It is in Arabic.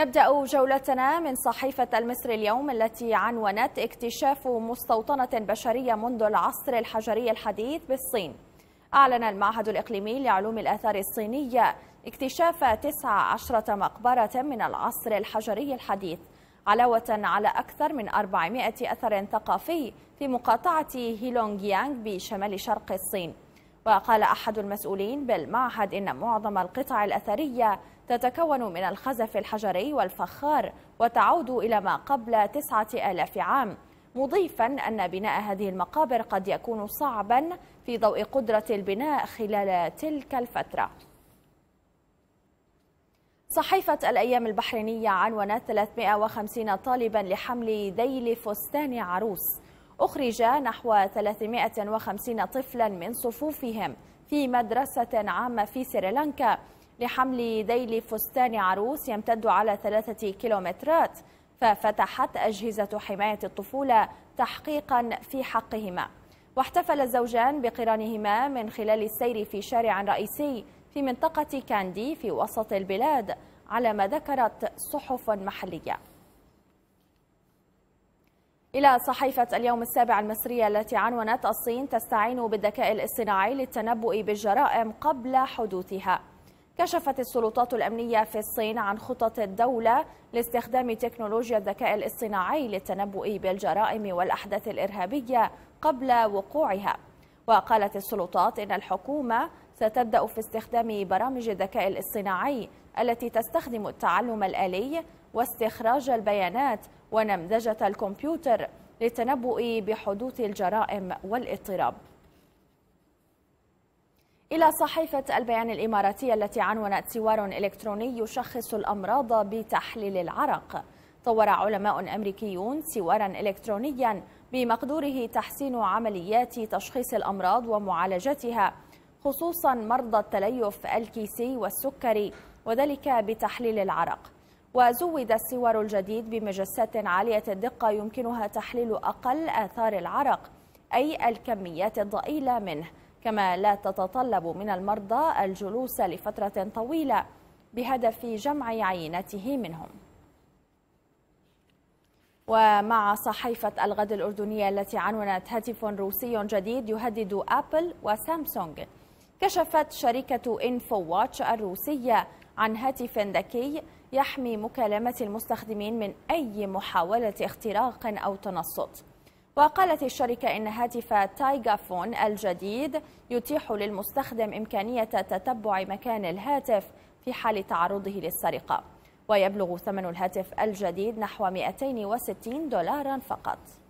نبدأ جولتنا من صحيفة المصري اليوم التي عنونت اكتشاف مستوطنة بشرية منذ العصر الحجري الحديث بالصين أعلن المعهد الإقليمي لعلوم الآثار الصينية اكتشاف 19 مقبرة من العصر الحجري الحديث علاوة على أكثر من 400 أثر ثقافي في مقاطعة هيلونغيانغ بشمال شرق الصين وقال أحد المسؤولين بالمعهد إن معظم القطع الأثرية تتكون من الخزف الحجري والفخار وتعود إلى ما قبل تسعة آلاف عام مضيفا أن بناء هذه المقابر قد يكون صعبا في ضوء قدرة البناء خلال تلك الفترة صحيفة الأيام البحرينية عنونت 350 طالبا لحمل ذيل فستان عروس أخرج نحو 350 طفلا من صفوفهم في مدرسة عامة في سريلانكا لحمل ذيل فستان عروس يمتد على ثلاثة كيلومترات ففتحت أجهزة حماية الطفولة تحقيقا في حقهما واحتفل الزوجان بقرانهما من خلال السير في شارع رئيسي في منطقة كاندي في وسط البلاد على ما ذكرت صحف محلية إلى صحيفة اليوم السابع المصرية التي عنونت الصين تستعين بالذكاء الاصطناعي للتنبؤ بالجرائم قبل حدوثها كشفت السلطات الأمنية في الصين عن خطط الدولة لاستخدام تكنولوجيا الذكاء الاصطناعي للتنبؤ بالجرائم والأحداث الإرهابية قبل وقوعها وقالت السلطات إن الحكومة ستبدأ في استخدام برامج الذكاء الاصطناعي التي تستخدم التعلم الآلي واستخراج البيانات ونمذجة الكمبيوتر للتنبؤ بحدوث الجرائم والاضطراب إلى صحيفة البيان الإماراتية التي عنونت سوار إلكتروني يشخص الأمراض بتحليل العرق طور علماء أمريكيون سوارا إلكترونيا بمقدوره تحسين عمليات تشخيص الأمراض ومعالجتها خصوصا مرضى التليف الكيسي والسكري وذلك بتحليل العرق وزود السوار الجديد بمجسات عالية الدقة يمكنها تحليل أقل آثار العرق أي الكميات الضئيلة منه كما لا تتطلب من المرضى الجلوس لفترة طويلة بهدف جمع عينته منهم ومع صحيفة الغد الأردنية التي عنونت هاتف روسي جديد يهدد أبل وسامسونج كشفت شركة إنفو واتش الروسية عن هاتف ذكي يحمي مكالمة المستخدمين من أي محاولة اختراق أو تنصت وقالت الشركة إن هاتف تايجا فون الجديد يتيح للمستخدم إمكانية تتبع مكان الهاتف في حال تعرضه للسرقة ويبلغ ثمن الهاتف الجديد نحو 260 دولارا فقط